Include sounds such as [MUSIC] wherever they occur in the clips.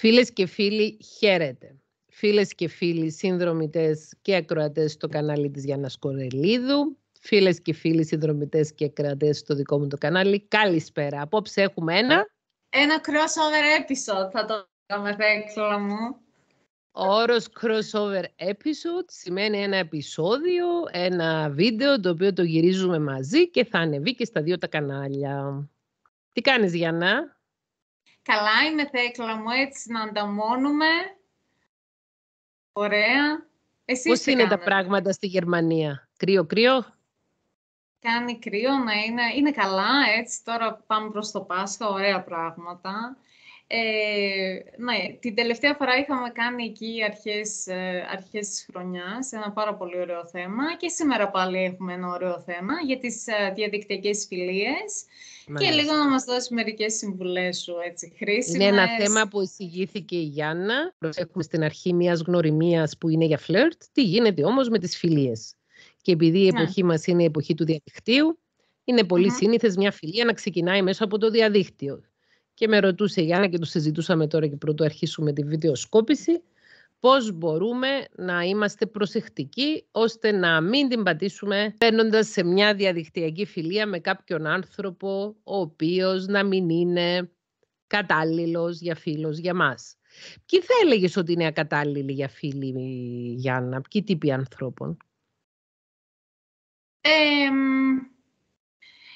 Φίλες και φίλοι, χαίρετε. Φίλες και φίλοι, συνδρομητές και ακροατές στο κανάλι της Γιάννας Κορελίδου. Φίλες και φίλοι, συνδρομητές και ακροατές στο δικό μου το κανάλι. Καλησπέρα. Απόψε έχουμε ένα... Ένα crossover episode θα το κάνουμε, Θέκλα μου. Ο όρος crossover episode σημαίνει ένα επεισόδιο, ένα βίντεο το οποίο το γυρίζουμε μαζί και θα ανεβεί και στα δύο τα κανάλια. Τι κάνεις Γιάννα? καλά, είμαι Θέκλα μου, έτσι να ανταμώνουμε. Ωραία. Εσείς Πώς είναι τα πράγματα στη Γερμανία, κρύο-κρύο? Κάνει κρύο, να είναι, είναι καλά, έτσι τώρα πάμε προς το Πάσχα, ωραία πράγματα. Ε, ναι, την τελευταία φορά είχαμε κάνει εκεί αρχές, ε, αρχές της χρονιάς, ένα πάρα πολύ ωραίο θέμα και σήμερα πάλι έχουμε ένα ωραίο θέμα για τις ε, διαδικτυακές φιλίες. Ναι, και ναι. λίγο να μας δώσει μερικές συμβουλές σου, έτσι, χρήσιμες. Είναι ένα θέμα που εισηγήθηκε η Γιάννα. Προσέχουμε στην αρχή μιας γνωριμίας που είναι για φλερτ. Τι γίνεται όμως με τις φιλίες. Και επειδή η ναι. εποχή ναι. μας είναι η εποχή του διαδικτύου, είναι πολύ σύνηθες μια φιλία να ξεκινάει μέσα από το διαδίκτυο. Και με ρωτούσε η Γιάννα και το συζητούσαμε τώρα και πρώτο αρχίσουμε τη βιντεοσκόπηση, πώς μπορούμε να είμαστε προσεκτικοί ώστε να μην την πατήσουμε παίρνοντα σε μια διαδικτυακή φιλία με κάποιον άνθρωπο ο οποίος να μην είναι κατάλληλος για φίλος για μας. Ποιοι θα έλεγες ότι είναι ακατάλληλοι για φίλοι, Γιάννα, ποιοι τύποι ανθρώπων.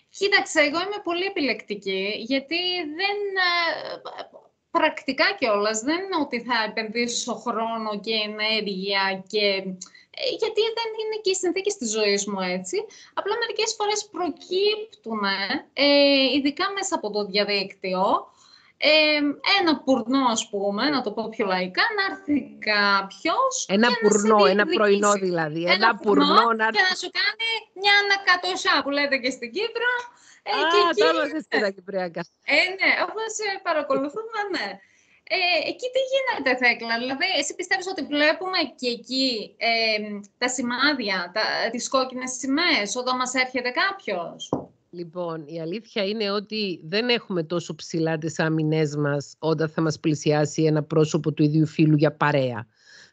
Κοίταξε, εγώ είμαι πολύ επιλεκτική, γιατί δεν, ε, πρακτικά κιόλας. Δεν είναι ότι θα επενδύσω χρόνο και ενέργεια και. Ε, γιατί δεν είναι και οι συνθήκες της ζωής μου έτσι. Απλά μερικές φορές προκύπτουν, ε, ειδικά μέσα από το διαδίκτυο, ε, ένα πουρνό, ας πούμε, να το πω πιο λαϊκά, να έρθει κάποιος. Ένα πουρνό, ένα πρωινό δηλαδή. Ένα, πουρνό, να... και να σου κάνει μια ανακατοσά που λέτε και στην Κύπρο ε, Α, εκεί... τα τα κυπριακά. Ε, ναι, όπως ε, παρακολουθούμε, ναι. Ε, εκεί τι γίνεται, Θέκλα, δηλαδή εσύ πιστεύεις ότι βλέπουμε και εκεί τα σημάδια, τα, τις κόκκινες σημαίες, όταν μας έρχεται κάποιος. Λοιπόν, η αλήθεια είναι ότι δεν έχουμε τόσο ψηλά τις άμυνές μας όταν θα μας πλησιάσει ένα πρόσωπο του ίδιου φίλου για παρέα.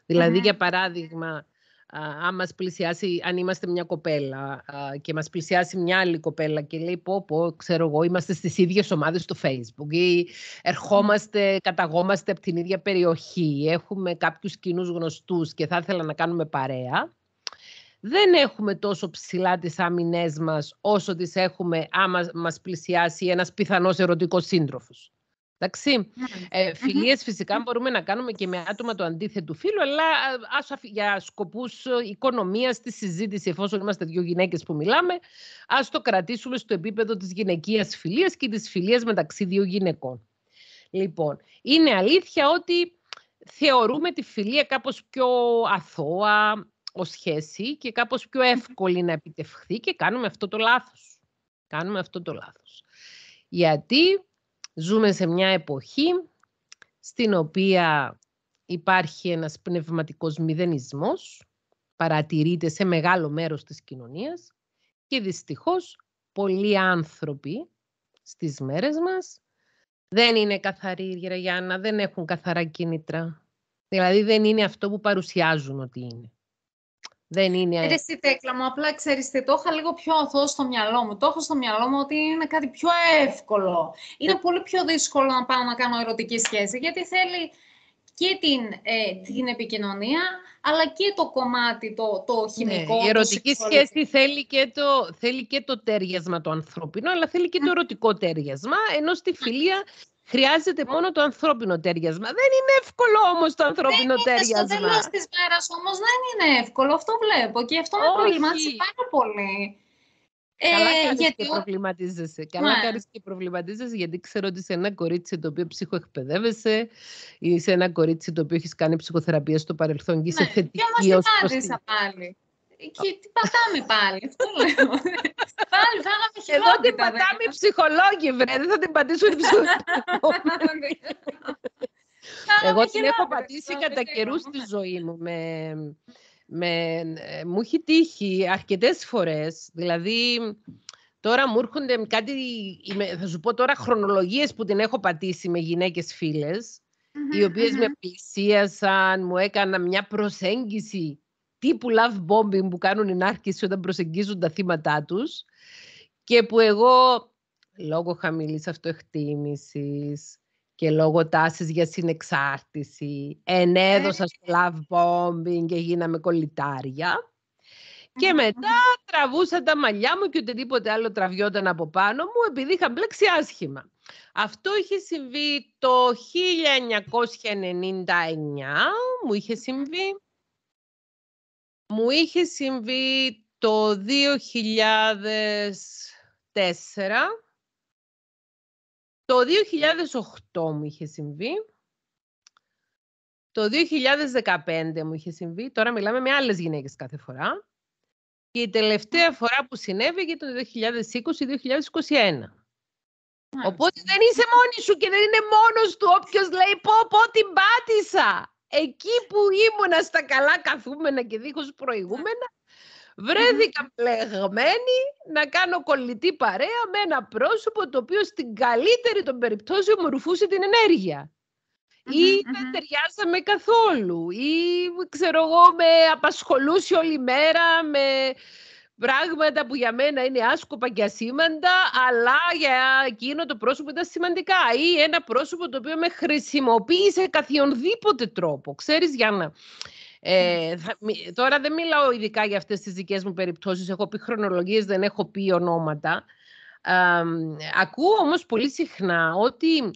Δηλαδή, ναι. για παράδειγμα, αν μας πλησιάσει, αν είμαστε μια κοπέλα και μας πλησιάσει μια άλλη κοπέλα και λέει πω πω, ξέρω εγώ, είμαστε στις ίδιες ομάδες στο facebook ή ερχόμαστε, καταγόμαστε από την ίδια περιοχή, έχουμε κάποιους κοινούς γνωστούς και θα ήθελα να κάνουμε παρέα. Δεν έχουμε τόσο ψηλά τις άμυνές μας όσο τις έχουμε άμα μας πλησιάσει ένας πιθανός ερωτικός σύντροφος. Εντάξει. Ε, φιλίες φυσικά μπορούμε να κάνουμε και με άτομα του αντίθετου φίλου, αλλά ας, για σκοπούς ε, οικονομίας της συζήτησης, εφόσον είμαστε δύο γυναίκες που μιλάμε, ας το κρατήσουμε στο επίπεδο της γυναικείας φιλίας και της φιλίας μεταξύ δύο γυναικών. Λοιπόν, είναι αλήθεια ότι θεωρούμε τη φιλία κάπως πιο αθώα ως σχέση και κάπως πιο εύκολη να επιτευχθεί και κάνουμε αυτό το λάθος. Κάνουμε αυτό το λάθος. Γιατί Ζούμε σε μια εποχή στην οποία υπάρχει ένας πνευματικός μηδενισμός, παρατηρείται σε μεγάλο μέρος της κοινωνίας και δυστυχώς πολλοί άνθρωποι στις μέρες μας δεν είναι καθαροί, Γεραγιάννα, δεν έχουν καθαρά κίνητρα. Δηλαδή δεν είναι αυτό που παρουσιάζουν ότι είναι. Δεν είναι... Ρε τέκλα μου, απλά ξέρεις το είχα λίγο πιο αθώο στο μυαλό μου. Το έχω στο μυαλό μου ότι είναι κάτι πιο εύκολο. Είναι πολύ πιο δύσκολο να πάω να κάνω ερωτική σχέση, γιατί θέλει και την, ε, την επικοινωνία, αλλά και το κομμάτι το, το ναι, χημικό. η ερωτική σχέση θέλει και, το, θέλει και το τέριασμα το ανθρώπινο, αλλά θέλει και το ερωτικό τέριασμα, ενώ στη φιλία Χρειάζεται μόνο το ανθρώπινο τέριασμα. Δεν είναι εύκολο όμως το ανθρώπινο δεν τέριασμα. Στο τέλο της μέρας όμως δεν είναι εύκολο. Αυτό βλέπω και αυτό με προβλημάτισε πάρα πολύ. Ε, Καλά ε, γιατί... και προβληματίζεσαι. Καλά ναι. προβληματίζεσαι γιατί ξέρω ότι είσαι ένα κορίτσι το οποίο ψυχοεκπαιδεύεσαι, είσαι ένα κορίτσι το οποίο έχεις κάνει ψυχοθεραπεία στο παρελθόν και είσαι ναι, θετική ως προς πάλι και τι πατάμε πάλι, αυτό πάλι φάγαμε χειρότερα. Εδώ την πατάμε οι ψυχολόγοι, βρε, δεν θα την πατήσουν οι ψυχολόγοι. Εγώ την έχω πατήσει κατά καιρού στη ζωή μου. Με, ε, μου έχει τύχει αρκετές φορές, δηλαδή Τώρα μου έρχονται κάτι, θα σου πω τώρα χρονολογίες που την έχω πατήσει με γυναίκες οι οποιες με πλησίασαν, μου έκανα μια προσέγγιση τύπου love bombing που κάνουν οι νάρκες όταν προσεγγίζουν τα θύματά τους και που εγώ λόγω χαμηλής αυτοεκτίμησης και λόγω τάσης για συνεξάρτηση ενέδωσα στο love bombing και γίναμε κολλητάρια και μετά τραβούσα τα μαλλιά μου και οτιδήποτε άλλο τραβιόταν από πάνω μου επειδή είχα μπλέξει άσχημα. Αυτό είχε συμβεί το 1999, μου είχε συμβεί. Μου είχε συμβεί το 2004. Το 2008 μου είχε συμβεί. Το 2015 μου είχε συμβεί. Τώρα μιλάμε με άλλες γυναίκες κάθε φορά. Και η τελευταία φορά που συνέβη ήταν το 2020-2021. Οπότε δεν είσαι μόνη σου και δεν είναι μόνος του όποιος λέει πω πω την πάτησα εκεί που ήμουνα στα καλά καθούμενα και δίχως προηγούμενα, ναι. βρέθηκα πλεγμένη να κάνω κολλητή παρέα με ένα πρόσωπο το οποίο στην καλύτερη των περιπτώσεων μου ρουφούσε την ενεργεια ή δεν καθόλου ή ξέρω εγώ με απασχολούσε όλη μέρα με πράγματα που για μένα είναι άσκοπα και ασήμαντα, αλλά για εκείνο το πρόσωπο ήταν σημαντικά. Ή ένα πρόσωπο το οποίο με χρησιμοποίησε καθιονδήποτε τρόπο. Ξέρεις, Γιάννα, ε, ναι. τώρα δεν μιλάω ειδικά για αυτές τις δικές μου περιπτώσεις. Έχω πει χρονολογίες, δεν έχω πει ονόματα. ακούω όμως πολύ συχνά ότι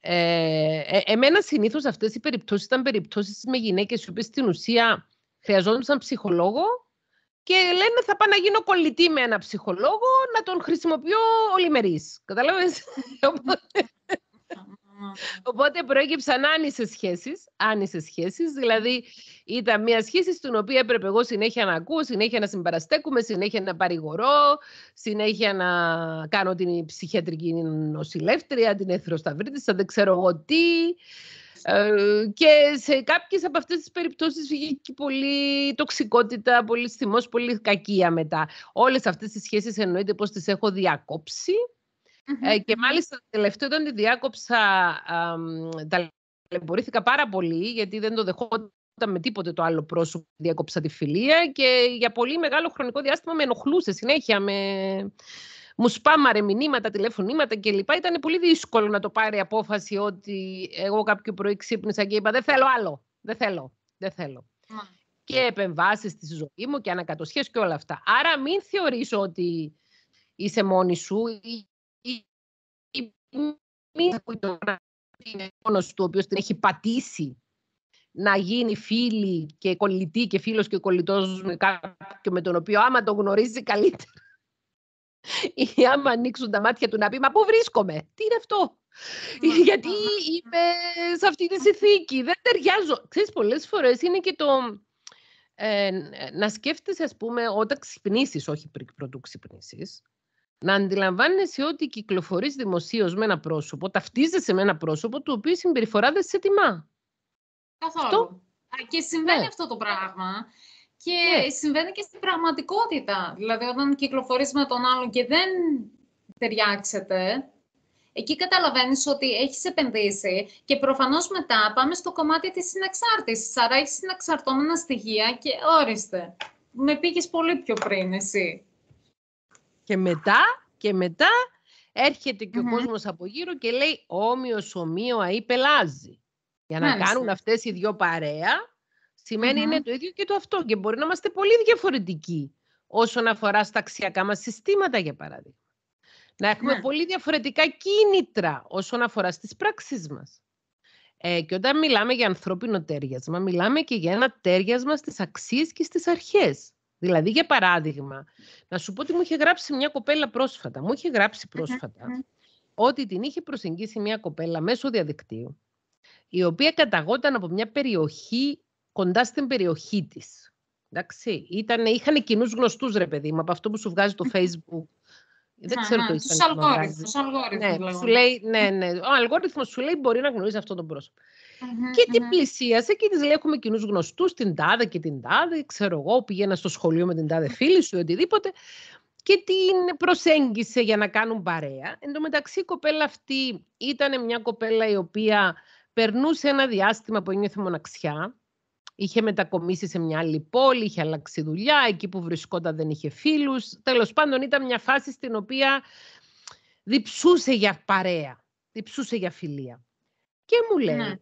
ε, ε, εμένα συνήθως αυτές οι περιπτώσεις ήταν περιπτώσεις με γυναίκες οι οποίες στην ουσία χρειαζόντουσαν ψυχολόγο και λένε θα πάω να γίνω κολλητή με ένα ψυχολόγο, να τον χρησιμοποιώ ολιμερής. Καταλάβες. [LAUGHS] Οπότε προέκυψαν άνισες σχέσεις. Άνισες σχέσεις, δηλαδή ήταν μια σχέση στην οποία έπρεπε εγώ συνέχεια να ακούω, συνέχεια να συμπαραστέκουμε, συνέχεια να παρηγορώ, συνέχεια να κάνω την ψυχιατρική νοσηλεύτρια, την εθροσταυρίτησα, δεν ξέρω εγώ τι. Ε, και σε κάποιες από αυτές τις περιπτώσεις βγήκε πολύ τοξικότητα, πολύ θυμός, πολύ κακία μετά. Όλες αυτές τις σχέσεις εννοείται πως τις έχω ε, και μάλιστα τελευταίο όταν τη διάκοψα, ταλαιπωρήθηκα πάρα πολύ γιατί δεν το δεχόταν με τίποτε το άλλο πρόσωπο διάκοψα τη φιλία και για πολύ μεγάλο χρονικό διάστημα με ενοχλούσε συνέχεια, με, μου σπάμαρε μηνύματα, τηλεφωνήματα κλπ. Ήταν πολύ δύσκολο να το πάρει απόφαση ότι εγώ κάποιο πρωί ξύπνησα και είπα δεν θέλω άλλο, δεν θέλω, δεν θέλω. Και επεμβάσεις στη ζωή μου και ανακατοσχέσεις και όλα αυτά. Άρα μην θεωρείς ότι είσαι μόνη σου ή μην ακούει τον είναι μόνος του, ο οποίος την έχει πατήσει να γίνει φίλη και κολλητή και φίλος και κολλητός με κάποιον με τον οποίο άμα τον γνωρίζει καλύτερα ή άμα ανοίξουν τα μάτια του να πει «Μα πού βρίσκομαι, τι είναι αυτό». [LAUGHS] Γιατί είμαι σε αυτή τη συνθήκη, δεν ταιριάζω. Ξέρεις, πολλές φορές είναι και το... Ε, να σκέφτεσαι, ας πούμε, όταν ξυπνήσεις, όχι πριν πρωτού ξυπνήσεις, να αντιλαμβάνεσαι ότι κυκλοφορείς δημοσίως με ένα πρόσωπο, ταυτίζεσαι με ένα πρόσωπο, το οποίο η συμπεριφορά δεν σε τιμά. Καθόλου. Και συμβαίνει ναι. αυτό το πράγμα και yeah. Ναι. συμβαίνει και στην πραγματικότητα. Δηλαδή, όταν κυκλοφορείς με τον άλλον και δεν ταιριάξετε, εκεί καταλαβαίνεις ότι έχεις επενδύσει και προφανώς μετά πάμε στο κομμάτι της συναξάρτησης. Άρα έχεις συναξαρτώμενα στοιχεία και όριστε. Με πήγες πολύ πιο πριν εσύ. Και μετά, και μετά έρχεται και ο κόσμος από γύρω και λέει όμοιος ομοίωα ή πελάζει. Για να κάνουν αυτές οι δυο παρέα σημαινει mm είναι το ίδιο και το αυτό και μπορεί να είμαστε πολύ διαφορετικοί όσον αφορά στα αξιακά μας συστήματα, για παράδειγμα. Να έχουμε ναι. πολύ διαφορετικά κίνητρα όσον αφορά στις πράξεις μας. Ε, και όταν μιλάμε για ανθρώπινο τέριασμα, μιλάμε και για ένα τέριασμα στις αξίες και στις αρχές. Δηλαδή, για παράδειγμα, να σου πω ότι μου είχε γράψει μια κοπέλα πρόσφατα. Μου είχε γράψει ότι την είχε προσεγγίσει μια κοπέλα μέσω διαδικτύου, η οποία καταγόταν από μια περιοχή κοντά στην περιοχή της. είχαν κοινούς γνωστούς, ρε παιδί μου, από αυτό που σου βγάζει το facebook. Δεν ναι, ξέρω ναι, το Τους τους αλγόριθμους. Ναι, ναι, ναι, Ο αλγόριθμος σου λέει μπορεί να γνωρίζει αυτό τον πρόσωπο. και την πλησίασε και της λέει έχουμε κοινούς γνωστούς, την τάδε και την τάδε, ξέρω εγώ, πήγαινα στο σχολείο με την τάδε φίλη σου ή οτιδήποτε και την προσέγγισε για να κάνουν παρέα. Εν τω μεταξύ η κοπέλα αυτή ήταν μια κοπέλα η οποία περνούσε ένα διάστημα που ένιωθε μοναξιά είχε μετακομίσει σε μια άλλη πόλη, είχε αλλάξει δουλειά, εκεί που βρισκόταν δεν είχε φίλους. Τέλος πάντων ήταν μια φάση στην οποία διψούσε για παρέα, διψούσε για φιλία. Και μου λέει, ναι.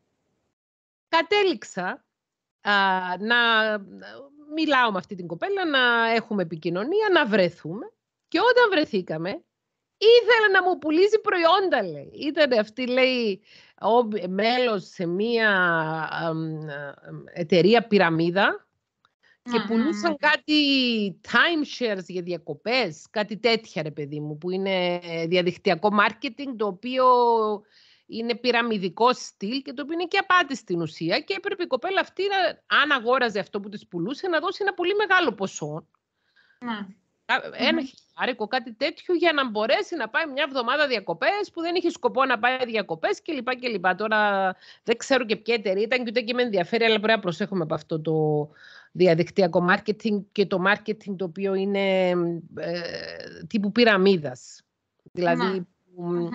κατέληξα α, να μιλάω με αυτή την κοπέλα, να έχουμε επικοινωνία, να βρεθούμε. Και όταν βρεθήκαμε, ήθελε να μου πουλήσει προϊόντα, λέει. Ήταν αυτή, λέει, μέλος σε μία εταιρεία πυραμίδα και πουλούσαν κάτι timeshares για διακοπές, κάτι τέτοια ρε παιδί μου, που είναι διαδικτυακό marketing το οποίο είναι πυραμιδικό στυλ και το οποίο είναι και απάτη στην ουσία και έπρεπε η κοπέλα αυτή, αν αγόραζε αυτό που της πουλούσε, να δώσει ένα πολύ μεγάλο ποσό. Ναι. Ένα κάτι τέτοιο, για να μπορέσει να πάει μια εβδομάδα διακοπές που δεν είχε σκοπό να πάει διακοπές κλπ. κλπ. Τώρα δεν ξέρω και ποια εταιρεία ήταν και ούτε και με ενδιαφέρει, αλλά πρέπει να προσέχουμε από αυτό το διαδικτυακό marketing και το marketing το οποίο είναι ε, τύπου πυραμίδας. Δηλαδή. Ναι.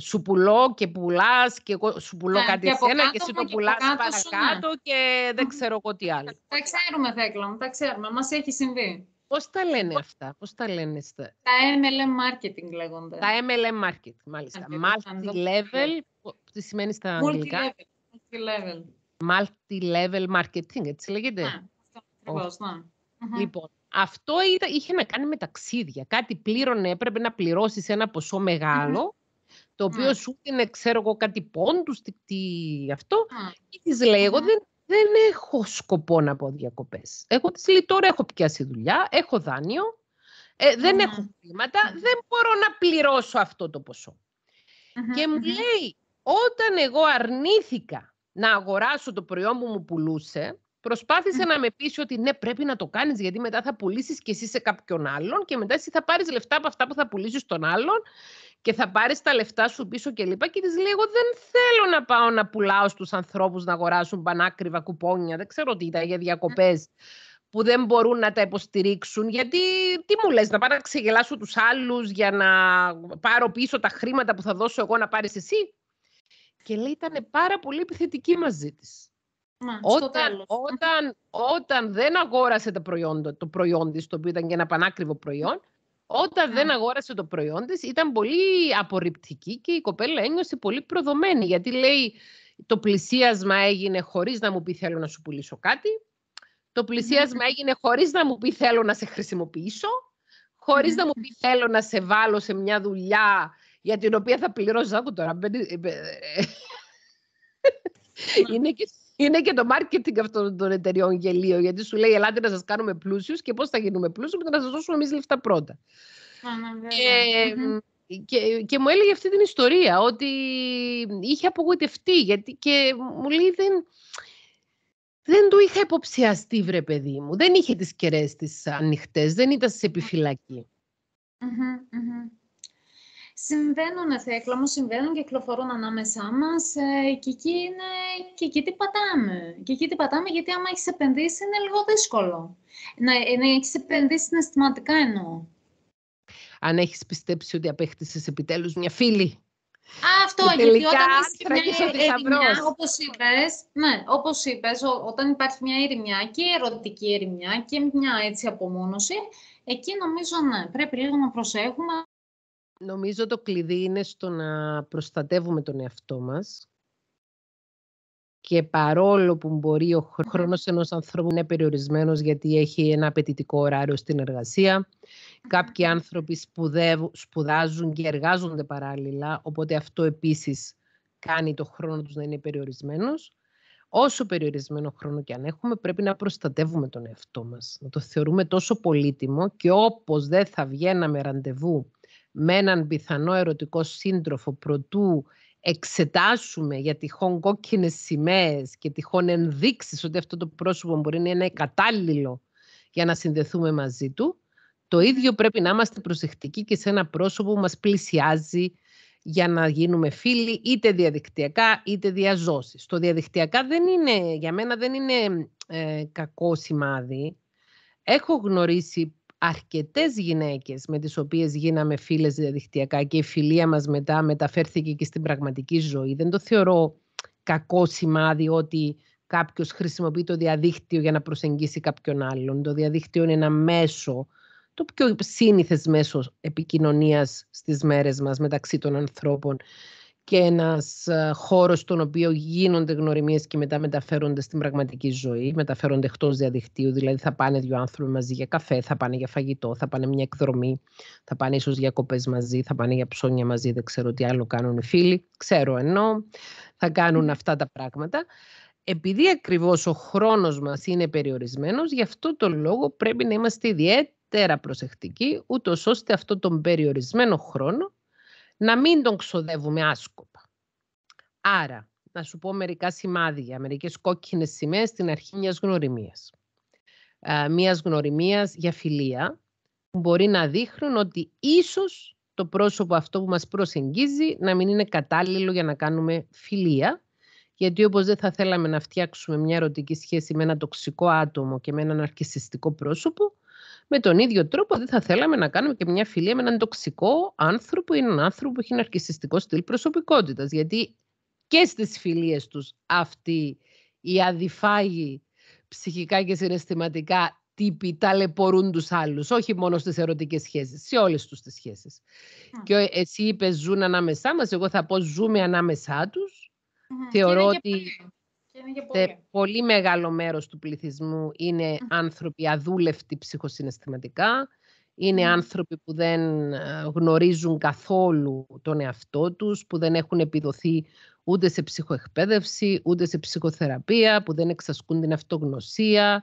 σου πουλώ και πουλάς και εγώ σου πουλώ ναι, κάτι εσένα και, εσύ το πουλά ναι. παρακάτω και δεν ξέρω εγώ τι άλλο. Τα ξέρουμε, Δέκλα μου, τα ξέρουμε. Μας έχει συμβεί. Πώς τα λένε αυτά, πώς τα λένε στα... Τα MLM marketing λέγονται. Τα MLM marketing, μάλιστα. Multi-level, τι σημαίνει στα αγγλικά. Multi-level. Multi-level marketing, έτσι λέγεται. Ναι, αυτό ακριβώς, ναι. Λοιπόν, αυτό είχε να κάνει με ταξίδια. Κάτι πλήρωνε, έπρεπε να πληρώσεις ένα ποσό μεγάλο, το οποίο ναι. σου έδινε, ξέρω εγώ, κάτι πόντους, τι, αυτό. Και τις λέει, δεν έχω σκοπό να πω διακοπές. Εγώ τη λέει τώρα έχω πιάσει δουλειά, έχω δάνειο, ε, δεν έχω χρηματα δεν μπορώ να πληρώσω αυτό το ποσο Και μου λέει, όταν εγώ αρνήθηκα να αγοράσω το προϊόν που μου πουλούσε, προσπάθησε να με πείσει ότι ναι, πρέπει να το κάνεις, γιατί μετά θα πουλήσεις και εσύ σε κάποιον άλλον και μετά εσύ θα πάρεις λεφτά από αυτά που θα πουλήσεις στον άλλον και θα πάρεις τα λεφτά σου πίσω και λοιπά και της λέει εγώ δεν θέλω να πάω να πουλάω στους ανθρώπους να αγοράσουν πανάκριβα κουπόνια, δεν ξέρω τι ήταν για διακοπές που δεν μπορούν να τα υποστηρίξουν γιατί τι μου λες να πάω να ξεγελάσω τους άλλους για να πάρω πίσω τα χρήματα που θα δώσω εγώ να πάρεις εσύ. Και λέει ήταν πάρα πολύ επιθετική μαζί της. όταν, όταν, όταν δεν αγόρασε το προϊόν, το προϊόν της, το οποίο ήταν και ένα πανάκριβο προϊόν, όταν δεν αγόρασε το προϊόν της ήταν πολύ απορριπτική και η κοπέλα ένιωσε πολύ προδομένη γιατί λέει το πλησίασμα έγινε χωρίς να μου πει θέλω να σου πουλήσω κάτι, το πλησίασμα έγινε χωρίς να μου πει θέλω να σε χρησιμοποιήσω, χωρίς να μου πει θέλω να σε βάλω σε μια δουλειά για την οποία θα πληρώσω, άκου τώρα, ε, ε, είναι και είναι και το marketing αυτών των εταιριών γελίο, γιατί σου λέει ελάτε να σας κάνουμε πλούσιους και πώς θα γίνουμε πλούσιοι, μετά να σας δώσουμε εμείς λεφτά πρώτα. Ναι, και, και, μου έλεγε αυτή την ιστορία ότι είχε απογοητευτεί γιατί και μου λέει δεν, δεν το είχα υποψιαστεί βρε παιδί μου. Δεν είχε τις κεραίες τις ανοιχτές, δεν ήταν σε επιφυλακή. Συμβαίνουν θέκλα μου, συμβαίνουν, και κυκλοφορούν ανάμεσά μας ε, και, εκεί είναι, και εκεί τι πατάμε. Και εκεί τι πατάμε γιατί άμα έχεις επενδύσει είναι λίγο δύσκολο. Να, ε, να έχεις επενδύσει συναισθηματικά εννοώ. Αν έχεις πιστέψει ότι απέκτησες επιτέλους, μια φίλη. Α, αυτό, γιατί όταν είσαι μια ερημιά, όπως είπες, ναι, όπως είπες, όταν υπάρχει μια ερημιά και ερωτική ερημιά και μια έτσι απομόνωση, εκεί νομίζω ναι, πρέπει λίγο να προσέχουμε Νομίζω το κλειδί είναι στο να προστατεύουμε τον εαυτό μας και παρόλο που μπορεί ο χρόνος ενός ανθρώπου να είναι περιορισμένος γιατί έχει ένα απαιτητικό ωράριο στην εργασία, κάποιοι άνθρωποι σπουδεύουν, σπουδάζουν και εργάζονται παράλληλα, οπότε αυτό επίσης κάνει το χρόνο τους να είναι περιορισμένος. Όσο περιορισμένο χρόνο και αν έχουμε, πρέπει να προστατεύουμε τον εαυτό μας. Να το θεωρούμε τόσο πολύτιμο και όπως δεν θα βγαίναμε ραντεβού με έναν πιθανό ερωτικό σύντροφο προτού εξετάσουμε για τυχόν κόκκινες σημαίες και τυχόν ενδείξεις ότι αυτό το πρόσωπο μπορεί να είναι κατάλληλο για να συνδεθούμε μαζί του, το ίδιο πρέπει να είμαστε προσεκτικοί και σε ένα πρόσωπο που μας πλησιάζει για να γίνουμε φίλοι, είτε διαδικτυακά είτε διαζώσεις. Το διαδικτυακά για μένα δεν είναι ε, κακό σημάδι. Έχω γνωρίσει αρκετές γυναίκες με τις οποίες γίναμε φίλες διαδικτυακά και η φιλία μας μετά μεταφέρθηκε και στην πραγματική ζωή. Δεν το θεωρώ κακό σημάδι ότι κάποιος χρησιμοποιεί το διαδίκτυο για να προσεγγίσει κάποιον άλλον. Το διαδίκτυο είναι ένα μέσο, το πιο σύνηθες μέσο επικοινωνίας στις μέρες μας μεταξύ των ανθρώπων και ένας ε, χώρος στον οποίο γίνονται γνωριμίες και μετά μεταφέρονται στην πραγματική ζωή, μεταφέρονται εκτός διαδικτύου, δηλαδή θα πάνε δύο άνθρωποι μαζί για καφέ, θα πάνε για φαγητό, θα πάνε μια εκδρομή, θα πάνε ίσως κοπές μαζί, θα πάνε για ψώνια μαζί, δεν ξέρω τι άλλο κάνουν οι φίλοι, ξέρω ενώ, θα κάνουν αυτά τα πράγματα. Επειδή ακριβώς ο χρόνος μας είναι περιορισμένος, γι' αυτό το λόγο πρέπει να είμαστε ιδιαίτερα προσεκτικοί, ούτως ώστε αυτό τον περιορισμένο χρόνο να μην τον ξοδεύουμε άσκοπα. Άρα, να σου πω μερικά σημάδια, μερικές κόκκινες σημαίες στην αρχή μιας γνωριμίας. Ε, μιας γνωριμίας για φιλία, που μπορεί να δείχνουν ότι ίσως το πρόσωπο αυτό που μας προσεγγίζει να μην είναι κατάλληλο για να κάνουμε φιλία, γιατί όπως δεν θα θέλαμε να φτιάξουμε μια ερωτική σχέση με ένα τοξικό άτομο και με έναν αρκεσιστικό πρόσωπο, με τον ίδιο τρόπο δεν θα θέλαμε να κάνουμε και μια φιλία με έναν τοξικό άνθρωπο ή έναν άνθρωπο που έχει αρκισιστικό στυλ προσωπικότητας. Γιατί και στις φιλίες τους αυτοί οι αδιφάγοι ψυχικά και συναισθηματικά τύποι ταλαιπωρούν τους άλλους, όχι μόνο στις ερωτικές σχέσεις, σε όλες τους τις σχέσεις. Και εσύ είπες ζουν ανάμεσά μας, εγώ θα πω ζούμε ανάμεσά τους. Θεωρώ ότι... Και πολύ. μεγάλο μέρος του πληθυσμού είναι άνθρωποι αδούλευτοι ψυχοσυναισθηματικά, είναι άνθρωποι που δεν ε, γνωρίζουν καθόλου τον εαυτό τους, που δεν έχουν επιδοθεί ούτε σε ψυχοεκπαίδευση, ούτε σε ψυχοθεραπεία, που δεν εξασκούν την αυτογνωσία,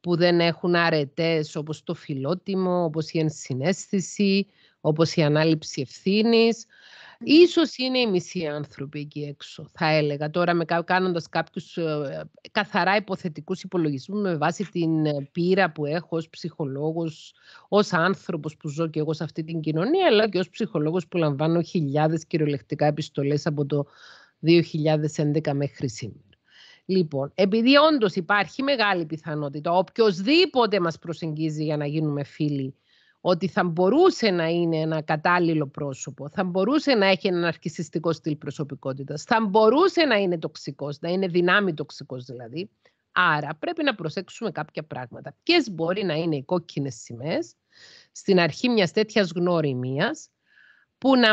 που δεν έχουν αρετές όπως το φιλότιμο, όπως η ενσυναίσθηση, όπως η ανάληψη ευθύνης. Ίσως είναι οι μισοί άνθρωποι εκεί έξω, θα έλεγα. Τώρα με, κάνοντας κάποιους ε, καθαρά υποθετικούς υπολογισμούς με βάση την ε, πείρα που έχω ως ψυχολόγος, ως άνθρωπος που ζω και εγώ σε αυτή την κοινωνία, αλλά και ως ψυχολόγος που λαμβάνω χιλιάδες κυριολεκτικά επιστολές από το 2011 μέχρι σήμερα. Λοιπόν, επειδή όντως υπάρχει μεγάλη πιθανότητα, οποιοδήποτε μας προσεγγίζει για να γίνουμε φίλοι, ότι θα μπορούσε να είναι ένα κατάλληλο πρόσωπο, θα μπορούσε να έχει έναν αρχισιστικό στυλ προσωπικότητας. θα μπορούσε να είναι τοξικός, να είναι δυνάμει τοξικός, δηλαδή. Άρα πρέπει να προσέξουμε κάποια πράγματα. Ποιες μπορεί να είναι οι κόκκινες σημαίες στην αρχή μιας τέτοιας γνωριμίας που να,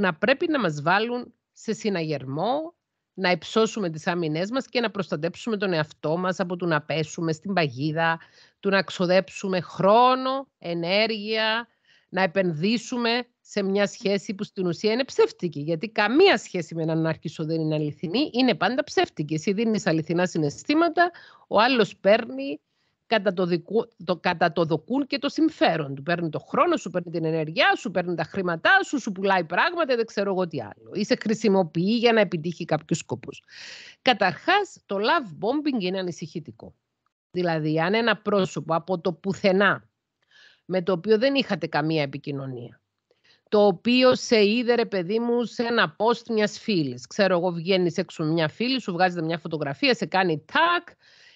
να πρέπει να μα βάλουν σε συναγερμό, να υψώσουμε τις άμυνές μας και να προστατέψουμε τον εαυτό μας από το να πέσουμε στην παγίδα, του να ξοδέψουμε χρόνο, ενέργεια, να επενδύσουμε σε μια σχέση που στην ουσία είναι ψεύτικη. Γιατί καμία σχέση με έναν άρχισο δεν είναι αληθινή, είναι πάντα ψεύτικη. Εσύ δίνεις αληθινά συναισθήματα, ο άλλος παίρνει κατά το δοκούν και το συμφέρον του. Παίρνει το χρόνο σου, παίρνει την ενέργειά σου, παίρνει τα χρήματά σου, σου πουλάει πράγματα, δεν ξέρω εγώ τι άλλο. Ή σε χρησιμοποιεί για να επιτύχει κάποιους σκοπούς. Καταρχάς, το love bombing είναι ανησυχητικό. Δηλαδή, αν ένα πρόσωπο από το πουθενά, με το οποίο δεν είχατε καμία επικοινωνία, το οποίο σε είδε, ρε παιδί μου, σε ένα post μιας φίλης. Ξέρω εγώ, βγαίνεις έξω μια φίλη, σου βγάζετε μια φωτογραφία, σε κάνει tag,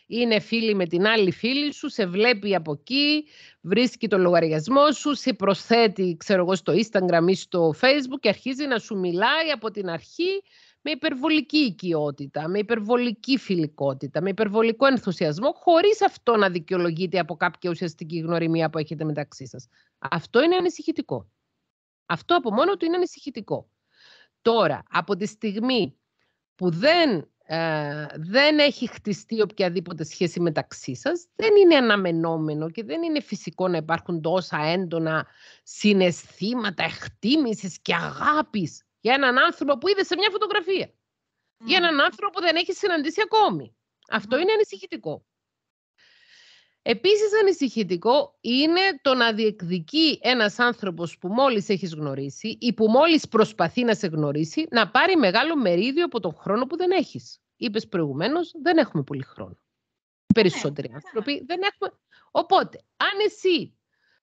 είναι φίλη με την άλλη φίλη σου, σε βλέπει από εκεί, βρίσκει το λογαριασμό σου, σε προσθέτει, ξέρω εγώ, στο Instagram ή στο Facebook και αρχίζει να σου μιλάει από την αρχή με υπερβολική οικειότητα, με υπερβολική φιλικότητα, με υπερβολικό ενθουσιασμό, χωρίς αυτό να δικαιολογείται από κάποια ουσιαστική γνωριμία που έχετε μεταξύ σας. Αυτό είναι ανησυχητικό. Αυτό από μόνο του είναι ανησυχητικό. Τώρα, από τη στιγμή που δεν ε, δεν έχει χτιστεί οποιαδήποτε σχέση μεταξύ σας, δεν είναι αναμενόμενο και δεν είναι φυσικό να υπάρχουν τόσα έντονα συναισθήματα εκτίμησης και αγάπης για έναν άνθρωπο που είδε σε μια φωτογραφία. Mm. Για έναν άνθρωπο που δεν έχει συναντήσει ακόμη. Αυτό είναι ανησυχητικό. Επίσης ανησυχητικό είναι το να διεκδικεί ένας άνθρωπος που μόλις έχεις γνωρίσει ή που μόλις προσπαθεί να σε γνωρίσει να πάρει μεγάλο μερίδιο από τον χρόνο που δεν έχεις. Είπες προηγουμένως δεν έχουμε πολύ χρόνο. Οι περισσότεροι ναι, ναι. άνθρωποι δεν έχουμε. Οπότε αν εσύ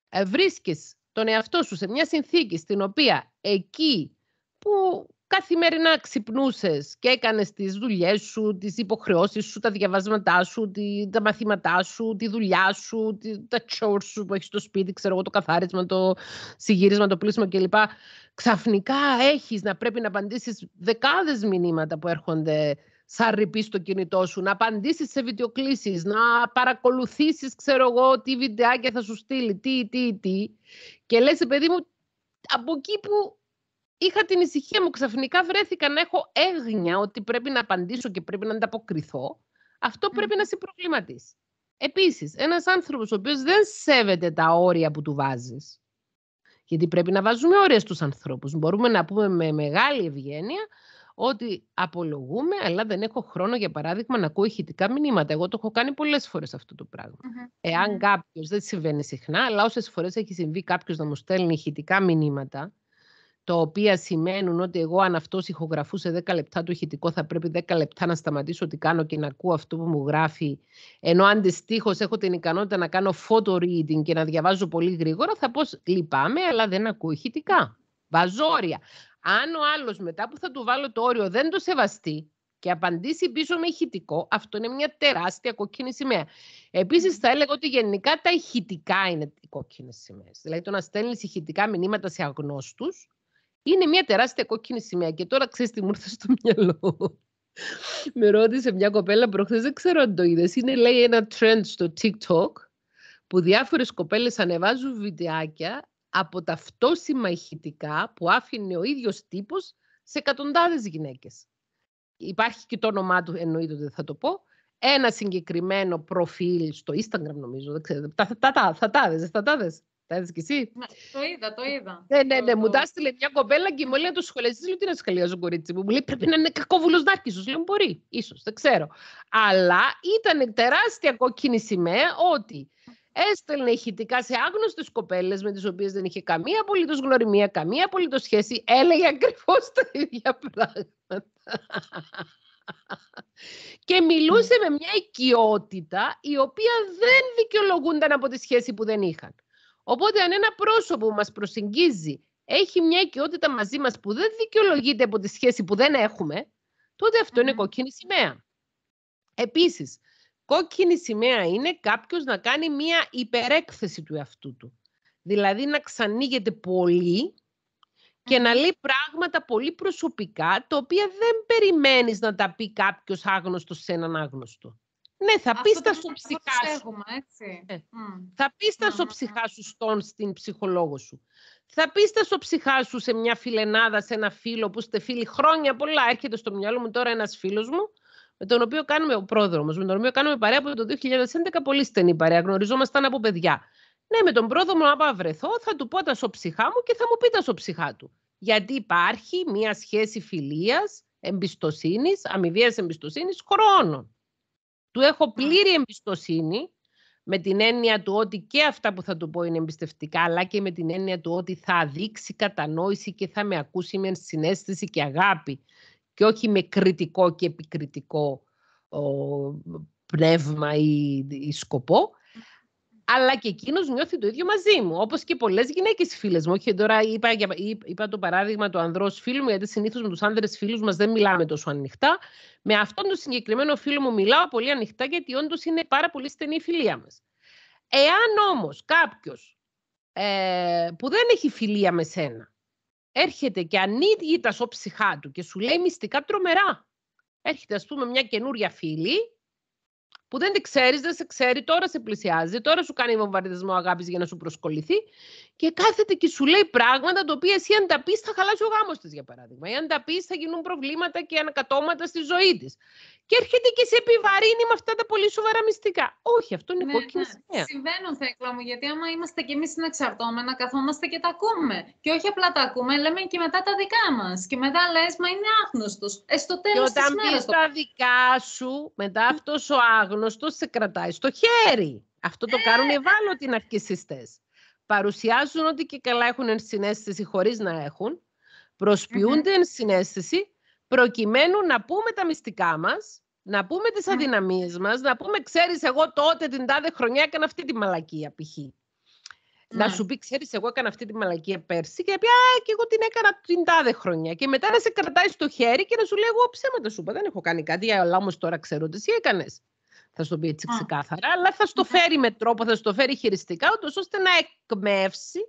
ε, βρίσκεις τον εαυτό σου σε μια συνθήκη στην οποία εκεί που καθημερινά ξυπνούσες και έκανες τις δουλειές σου, τις υποχρεώσεις σου, τα διαβάσματά σου, τα μαθήματά σου, τη δουλειά σου, τα chores σου που έχεις στο σπίτι, ξέρω εγώ, το καθάρισμα, το συγύρισμα, το πλήσιμο κλπ. Ξαφνικά έχεις να πρέπει να απαντήσεις δεκάδες μηνύματα που έρχονται σαν ρηπή στο κινητό σου, να απαντήσεις σε βιντεοκλήσεις, να παρακολουθήσεις ξέρω εγώ, τι βιντεάκια θα σου στείλει, τι, τι, τι. Και λες, «Ε, παιδί μου, από εκεί που είχα την ησυχία μου. Ξαφνικά βρέθηκα να έχω έγνοια ότι πρέπει να απαντήσω και πρέπει να ανταποκριθώ. Αυτό πρέπει να σε προβληματίσει. Επίσης, ένας άνθρωπος ο οποίος δεν σέβεται τα όρια που του βάζεις. γιατί πρέπει να βάζουμε όρια στους ανθρώπους. Μπορούμε να πούμε με μεγάλη ευγένεια ότι απολογούμε, αλλά δεν έχω χρόνο, για παράδειγμα, να ακούω ηχητικά μηνύματα. Εγώ το έχω κάνει πολλές φορές αυτό το πράγμα. Mm-hmm. Εάν ναι. κάποιος, δεν συμβαίνει συχνά, αλλά όσες φορές έχει συμβεί κάποιος να μου στέλνει ηχητικά μηνύματα, τα οποία σημαίνουν ότι εγώ αν αυτός ηχογραφούσε 10 λεπτά το ηχητικό θα πρέπει 10 λεπτά να σταματήσω τι κάνω και να ακούω αυτό που μου γράφει ενώ αντιστοίχω έχω την ικανότητα να κάνω photo reading και να διαβάζω πολύ γρήγορα θα πω λυπάμαι αλλά δεν ακούω ηχητικά. Βαζόρια. Αν ο άλλος μετά που θα του βάλω το όριο δεν το σεβαστεί και απαντήσει πίσω με ηχητικό, αυτό είναι μια τεράστια κόκκινη σημαία. Επίσης, θα έλεγα ότι γενικά τα ηχητικά είναι οι κόκκινε Δηλαδή, το να στέλνεις ηχητικά μηνύματα σε αγνώστους είναι μια τεράστια κόκκινη σημαία. Και τώρα ξέρεις τι μου ήρθε στο μυαλό. Με ρώτησε μια κοπέλα προχθές, δεν ξέρω αν το είδες. είναι λέει ένα trend στο TikTok που διάφορες κοπέλες ανεβάζουν βιντεάκια από τα ηχητικά που άφηνε ο ίδιος τύπος σε εκατοντάδες γυναίκες. Υπάρχει και το όνομά του, εννοείται δεν θα το πω, ένα συγκεκριμένο προφίλ στο Instagram νομίζω, δεν ξέρω, θα τα δε. θα τα δε. Τα είδε κι εσύ. Ναι, το είδα, το είδα. Ναι, ναι, ναι. Μου τα έστειλε μια κοπέλα και μου λέει του σχολιάσει. Λέω τι να σχολιάζω, κορίτσι μου. Μου λέει πρέπει να είναι κακόβουλος Σου Λέω μπορεί, ίσως, δεν ξέρω. Αλλά ήταν τεράστια κόκκινη σημαία ότι έστελνε ηχητικά σε άγνωστες κοπέλες με τις οποίες δεν είχε καμία απολύτως γνωριμία, καμία απολύτως σχέση. Έλεγε ακριβώς τα ίδια πράγματα. και μιλούσε με μια οικειότητα η οποία δεν δικαιολογούνταν από τη σχέση που δεν είχαν. Οπότε αν ένα πρόσωπο που μας προσεγγίζει έχει μια οικειότητα μαζί μας που δεν δικαιολογείται από τη σχέση που δεν έχουμε, τότε αυτό είναι κόκκινη σημαία. Επίσης, κόκκινη σημαία είναι κάποιος να κάνει μια υπερέκθεση του εαυτού του. Δηλαδή να ξανίγεται πολύ και να λέει πράγματα πολύ προσωπικά, τα οποία δεν περιμένεις να τα πει κάποιος άγνωστος σε έναν άγνωστο. Ναι, θα πεις τα σου ψυχά σου. Ε, θα πεις τα ψυχά σου στον, στην ψυχολόγο σου. Θα πεις τα σου ψυχά σου σε μια φιλενάδα, σε ένα φίλο που είστε φίλοι χρόνια πολλά. Έρχεται στο μυαλό μου τώρα ένας φίλος μου, με τον οποίο κάνουμε, ο πρόδρομος, με τον οποίο κάνουμε παρέα από το 2011, πολύ στενή παρέα. Γνωριζόμασταν από παιδιά. Ναι, με τον πρόδρομο, άμα βρεθώ, θα του πω τα στο ψυχά μου και θα μου πει τα στο ψυχά του. Γιατί υπάρχει μια σχέση φιλίας, εμπιστοσύνης, αμοιβίας εμπιστοσύνης χρόνων. Του έχω πλήρη εμπιστοσύνη με την έννοια του ότι και αυτά που θα του πω είναι εμπιστευτικά, αλλά και με την έννοια του ότι θα δείξει κατανόηση και θα με ακούσει με συνέστηση και αγάπη και όχι με κριτικό και επικριτικό ο, πνεύμα ή, ή σκοπό αλλά και εκείνος νιώθει το ίδιο μαζί μου. Όπως και πολλές γυναίκες φίλες μου. Όχι τώρα είπα, είπα το παράδειγμα του ανδρός φίλου μου, γιατί συνήθως με τους άνδρες φίλους μας δεν μιλάμε τόσο ανοιχτά. Με αυτόν τον συγκεκριμένο φίλο μου μιλάω πολύ ανοιχτά, γιατί όντως είναι πάρα πολύ στενή η φιλία μας. Εάν όμως κάποιος ε, που δεν έχει φιλία με σένα έρχεται και ανοίγει τα σώψιχά του και σου λέει μυστικά τρομερά. Έρχεται, ας πούμε, μια καινούρια φίλη που δεν τη ξέρεις, δεν σε ξέρει, τώρα σε πλησιάζει, τώρα σου κάνει βομβαρδισμό αγάπης για να σου προσκοληθεί και κάθεται και σου λέει πράγματα τα οποία εσύ αν τα πεις θα χαλάσει ο γάμος της, για παράδειγμα. Ή αν τα πεις θα γίνουν προβλήματα και ανακατώματα στη ζωή της. Και έρχεται και σε επιβαρύνει με αυτά τα πολύ σοβαρά μυστικά. Όχι, αυτό είναι ναι, κόκκινη ναι. σημαία. Συμβαίνουν, Θέκλα μου, γιατί άμα είμαστε κι εμείς συνεξαρτώμενα, καθόμαστε και τα ακούμε. Και όχι απλά τα ακούμε, λέμε και μετά τα δικά μας. Και μετά λες, μα είναι άγνωστος. Ε, στο τέλο τη Και όταν πει τα δικά σου, μετά αυτός ο άγνωστος μόνος σε κρατάει στο χέρι. Αυτό το κάνουν οι ευάλωτοι ναρκισιστές. Παρουσιάζουν ότι και καλά έχουν ενσυναίσθηση χωρίς να έχουν. Προσποιούνται mm-hmm. ενσυναίσθηση προκειμένου να πούμε τα μυστικά μας, να πούμε τις αδυναμίες μας, να πούμε ξέρεις εγώ τότε την τάδε χρονιά έκανα αυτή τη μαλακία π.χ. Να ναι. σου πει, ξέρεις, εγώ έκανα αυτή τη μαλακία πέρσι και πει, Α, και εγώ την έκανα την τάδε χρονιά. Και μετά να σε κρατάει στο χέρι και να σου λέει, Εγώ ψέματα σου είπα, δεν έχω κάνει κάτι, αλλά όμως τώρα ξέρω τι έκανες θα σου το πει έτσι ξεκάθαρα, αλλά θα σου το ναι. φέρει με τρόπο, θα σου το φέρει χειριστικά, ούτως ώστε να εκμεύσει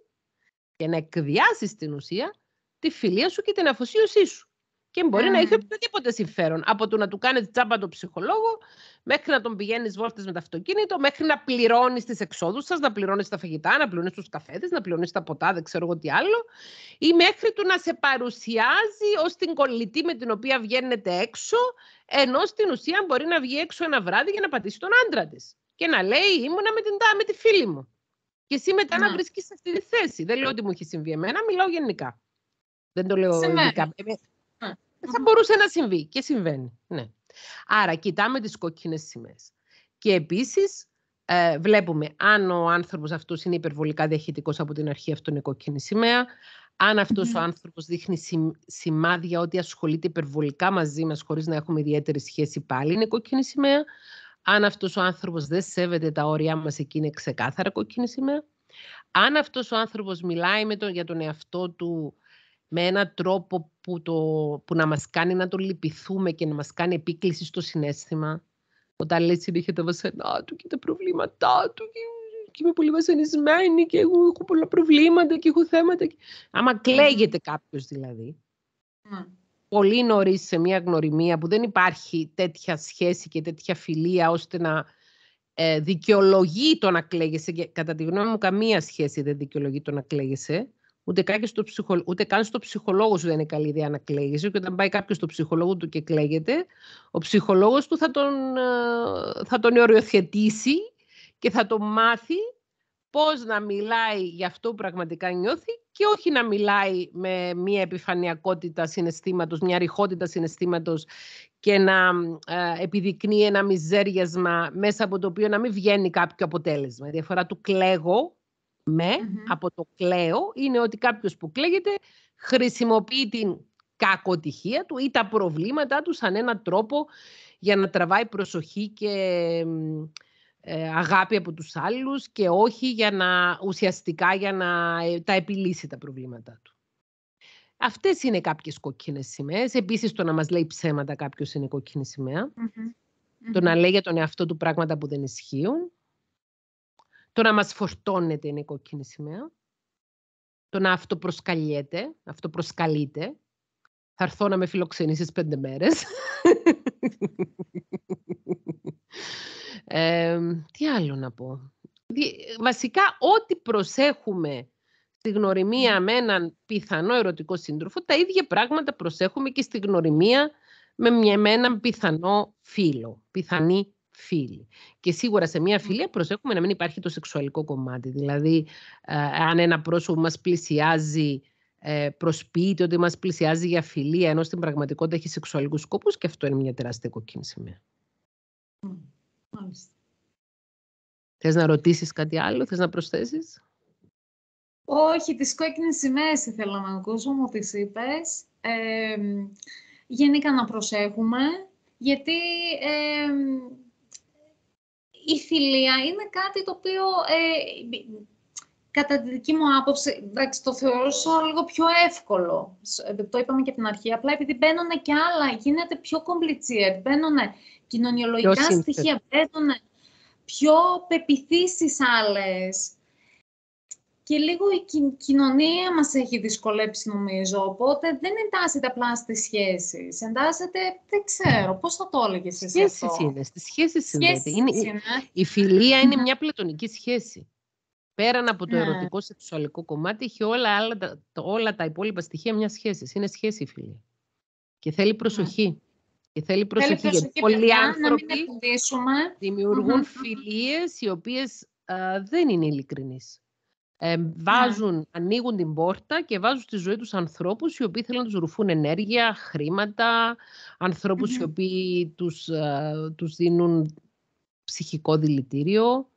και να εκδιάσει στην ουσία τη φιλία σου και την αφοσίωσή σου και μπορεί να έχει οποιοδήποτε συμφέρον. Από το να του κάνεις τσάμπα τον ψυχολόγο, μέχρι να τον πηγαίνεις βόλτες με το αυτοκίνητο, μέχρι να πληρώνεις τις εξόδους σας, να πληρώνεις τα φαγητά, να πληρώνεις τους καφέδες, να πληρώνεις τα ποτά, δεν ξέρω εγώ τι άλλο, ή μέχρι του να σε παρουσιάζει ως την κολλητή με την οποία βγαίνετε έξω, ενώ στην ουσία μπορεί να βγει έξω ένα βράδυ για να πατήσει τον άντρα της. Και να λέει, ήμουνα με, την, με τη φίλη μου. Και εσύ μετά να, να βρίσκεις αυτή τη θέση. Δεν λέω ότι μου έχει συμβεί εμένα, μιλάω γενικά. Δεν το λέω θα μπορούσε να συμβεί και συμβαίνει. Ναι. Άρα κοιτάμε τις κόκκινες σημαίες. Και επίσης ε, βλέπουμε αν ο άνθρωπος αυτός είναι υπερβολικά διαχειτικός από την αρχή αυτό είναι κόκκινη σημαία. Αν αυτος ο άνθρωπος δείχνει σημάδια ότι ασχολείται υπερβολικά μαζί μας χωρίς να έχουμε ιδιαίτερη σχέση πάλι είναι κόκκινη σημαία. Αν αυτός ο άνθρωπος δεν σέβεται τα όρια μας εκεί είναι ξεκάθαρα κόκκινη σημαία. Αν αυτός ο άνθρωπος μιλάει με τον, για τον εαυτό του με έναν τρόπο που, το, που να μας κάνει να το λυπηθούμε και να μας κάνει επίκληση στο συνέστημα. Όταν λέει είχε τα βασανά του και τα προβλήματά του και, και είμαι πολύ βασανισμένη και έχω πολλά προβλήματα και έχω θέματα. Άμα κλαίγεται κάποιος δηλαδή, ναι. πολύ νωρίς σε μια γνωριμία που δεν υπάρχει τέτοια σχέση και τέτοια φιλία ώστε να ε, δικαιολογεί το να κλαίγεσαι. Και, κατά τη γνώμη μου καμία σχέση δεν δικαιολογεί το να κλαίγεσαι. Ούτε καν, στο ούτε καν στο ψυχολόγο σου δεν είναι καλή ιδέα να κλαίγεσαι. Και όταν πάει κάποιος στο ψυχολόγο του και κλαίγεται, ο ψυχολόγος του θα τον, ε, θα τον οριοθετήσει και θα το μάθει πώς να μιλάει για αυτό που πραγματικά νιώθει και όχι να μιλάει με μια επιφανειακότητα συναισθήματος, μια ρηχότητα συναισθήματος και να ε, επιδεικνύει ένα μιζέριασμα μέσα από το οποίο να μην βγαίνει κάποιο αποτέλεσμα. Η διαφορά του κλαίγω με από το κλέο, είναι ότι κάποιος που κλαίγεται χρησιμοποιεί την κακοτυχία του ή τα προβλήματά του σαν έναν τρόπο για να τραβάει προσοχή και ε, αγάπη από τους άλλους και όχι για να, ουσιαστικά για να ε, τα επιλύσει τα προβλήματά του. Αυτές είναι κάποιες κόκκινες σημαίες. Επίσης το να μας λέει ψέματα κάποιος είναι κόκκινη Το να λέει για τον εαυτό του πράγματα που δεν ισχύουν. Το να μας φορτώνεται είναι η κόκκινη σημαία. Το να αυτοπροσκαλιέται, αυτοπροσκαλείται. Θα έρθω να με φιλοξενήσεις πέντε μέρες. τι άλλο να πω. Βασικά, ό,τι προσέχουμε στη γνωριμία με έναν πιθανό ερωτικό σύντροφο, τα ίδια πράγματα προσέχουμε και στη γνωριμία με, μια, με έναν πιθανό φίλο, πιθανή φίλη Και σίγουρα σε μια φιλία προσέχουμε να μην υπάρχει το σεξουαλικό κομμάτι. Δηλαδή, ε, αν ένα πρόσωπο μας πλησιάζει ε, προσποιείται ότι μας πλησιάζει για φιλία, ενώ στην πραγματικότητα έχει σεξουαλικούς σκόπους και αυτό είναι μια τεράστια κοκκίνη σημαία. Μάλιστα. Θες να ρωτήσεις κάτι άλλο, θες να προσθέσεις? Όχι, τις κόκκινες σημαίες ήθελα να ακούσω, μου τις είπες. γενικά να προσέχουμε, γιατί η φιλία είναι κάτι το οποίο, ε, κατά τη δική μου άποψη, εντάξει, το θεωρούσα λίγο πιο εύκολο. Ε, το είπαμε και την αρχή, απλά επειδή μπαίνουν και άλλα, γίνεται πιο κομπλιτσίερ, μπαίνουν κοινωνιολογικά στοιχεία, μπαίνουν πιο πεπιθήσεις άλλες και λίγο η κοινωνία μας έχει δυσκολέψει νομίζω, οπότε δεν εντάσσεται απλά στις σχέσεις. Εντάσσεται, δεν ξέρω, πώς θα το έλεγες εσύ σχέσεις αυτό. Είναι, στις σχέσεις, σχέσεις είναι. Η φιλία είναι μια πλατωνική σχέση. Πέραν από το ναι. ερωτικό σεξουαλικό κομμάτι, έχει όλα, όλα τα υπόλοιπα στοιχεία μιας σχέσης. Είναι σχέση η φιλία. Και θέλει ναι. προσοχή. Και θέλει προσοχή, θέλει προσοχή γιατί πολλοί άνθρωποι δημιουργούν φιλίες οι οποίες δεν είναι ειλικρινείς. Ναι. βάζουν, ανοίγουν την πόρτα και βάζουν στη ζωή τους ανθρώπους οι οποίοι θέλουν να τους ρουφούν ενέργεια, χρήματα, οι οποίοι τους, ε, τους δίνουν ψυχικό δηλητήριο,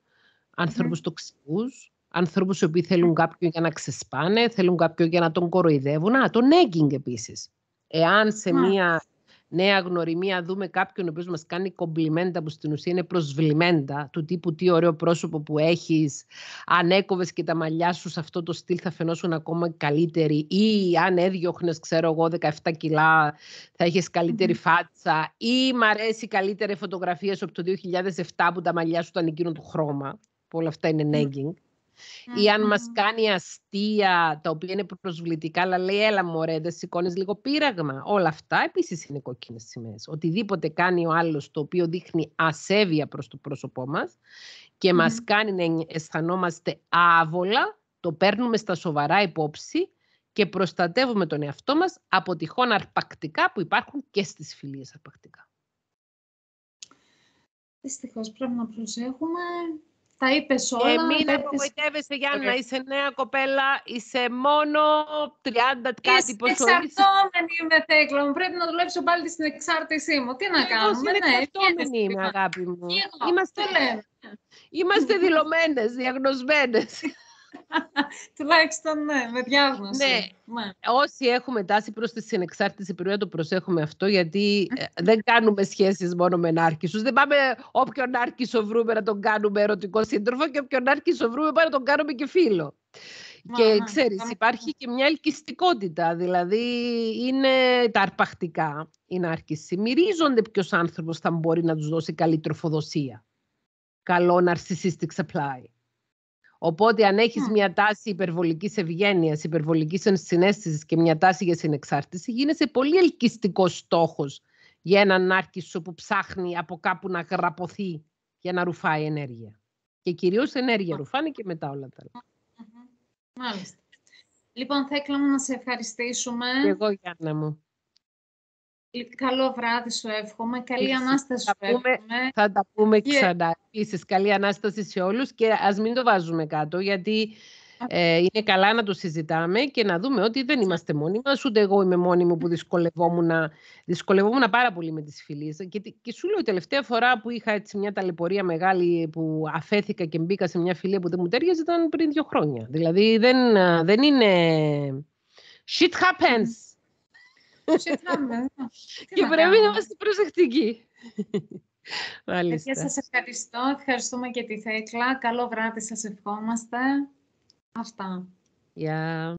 ανθρώπους mm-hmm. τοξικούς, ανθρώπους οι οποίοι θέλουν κάποιον για να ξεσπάνε, θέλουν κάποιον για να τον κοροϊδεύουν, α, τον έγκινγκ επίσης. Εάν σε μία νέα γνωριμία δούμε κάποιον ο οποίος μας κάνει κομπλιμέντα που στην ουσία είναι προσβλημέντα του τύπου τι ωραίο πρόσωπο που έχεις, αν έκοβες και τα μαλλιά σου σε αυτό το στυλ θα φαινόσουν ακόμα καλύτεροι, ή αν έδιωχνες, ξέρω εγώ, 17 κιλά θα είχες καλύτερη φάτσα, ή μ' αρέσει καλύτερη φωτογραφία σου από το 2007 που τα μαλλιά σου ήταν εκείνο του χρώμα, που όλα αυτά είναι nagging. Ή αν μας κάνει αστεία, τα οποία είναι προσβλητικά, αλλά λέει έλα μωρέ, δεν σηκώνεις λίγο πείραγμα. Όλα αυτά επίσης είναι κόκκινες σημαίες. Οτιδήποτε κάνει ο άλλος, το οποίο δείχνει ασέβεια προς το πρόσωπό μας και μας κάνει να αισθανόμαστε άβολα, το παίρνουμε στα σοβαρά υπόψη και προστατεύουμε τον εαυτό μας από τυχόν αρπακτικά που υπάρχουν και στις φιλίες αρπακτικά. Δυστυχώς πρέπει να προσέχουμε τα είπες όλα. Ε, μην απογοητεύεσαι, Γιάννα. Okay. Είσαι νέα κοπέλα. Είσαι μόνο 30 κάτι ποσό. Εξαρτώμενη είμαι, Θέκλα μου. Πρέπει να δουλέψω πάλι στην εξάρτησή μου. Τι να κάνω. κάνουμε. Ναι, εξαρτώμενη είμαι, αγάπη μου. Είμαστε, Είμαστε δηλωμένες, διαγνωσμένες. Τουλάχιστον ναι, με διάγνωση. Ναι. ναι. Όσοι έχουμε τάση προς τη συνεξάρτηση να το προσέχουμε αυτό γιατί ε, δεν κάνουμε σχέσεις μόνο με του. Δεν πάμε όποιον άρκησο βρούμε να τον κάνουμε ερωτικό σύντροφο και όποιον άρκησο βρούμε πάμε να τον κάνουμε και φίλο. και ναι, ξέρεις, ναι. υπάρχει και μια ελκυστικότητα, δηλαδή είναι τα αρπακτικά, η νάρκηση. Μυρίζονται ποιος άνθρωπος θα μπορεί να τους δώσει καλή τροφοδοσία. Καλό narcissistic supply. Οπότε αν έχεις μια τάση υπερβολικής ευγένειας, υπερβολικής συνέστησης και μια τάση για συνεξάρτηση, γίνεσαι πολύ ελκυστικός στόχος για έναν σου που ψάχνει από κάπου να γραπωθεί για να ρουφάει ενέργεια. Και κυρίως ενέργεια ρουφάνει και μετά όλα τα άλλα. Μάλιστα. Λοιπόν, θα ήθελα να σε ευχαριστήσουμε. Και εγώ, Γιάννα μου. Καλό βράδυ σου εύχομαι. Καλή Ανάσταση σου Θα τα πούμε yeah. ξανά. Επίσης, καλή ανάσταση σε όλους και ας μην το βάζουμε κάτω, γιατί ε, είναι καλά να το συζητάμε και να δούμε ότι δεν είμαστε μόνοι μας. Ούτε εγώ είμαι μόνη μου που δυσκολευόμουν, ναι. δυσκολευόμουν πάρα πολύ με τις φιλίες. Και, σου λέω, η τελευταία φορά που είχα έτσι μια ταλαιπωρία μεγάλη που αφέθηκα και μπήκα σε μια φιλία που δεν μου τέριαζε ήταν πριν δύο χρόνια. Δηλαδή δεν, ε, δεν είναι. Shit happens. και πρέπει να είμαστε προσεκτικοί. Μάλιστα. Σας ευχαριστώ. Ευχαριστούμε και τη Θέκλα. Καλό βράδυ σας ευχόμαστε. Αυτά. Γεια.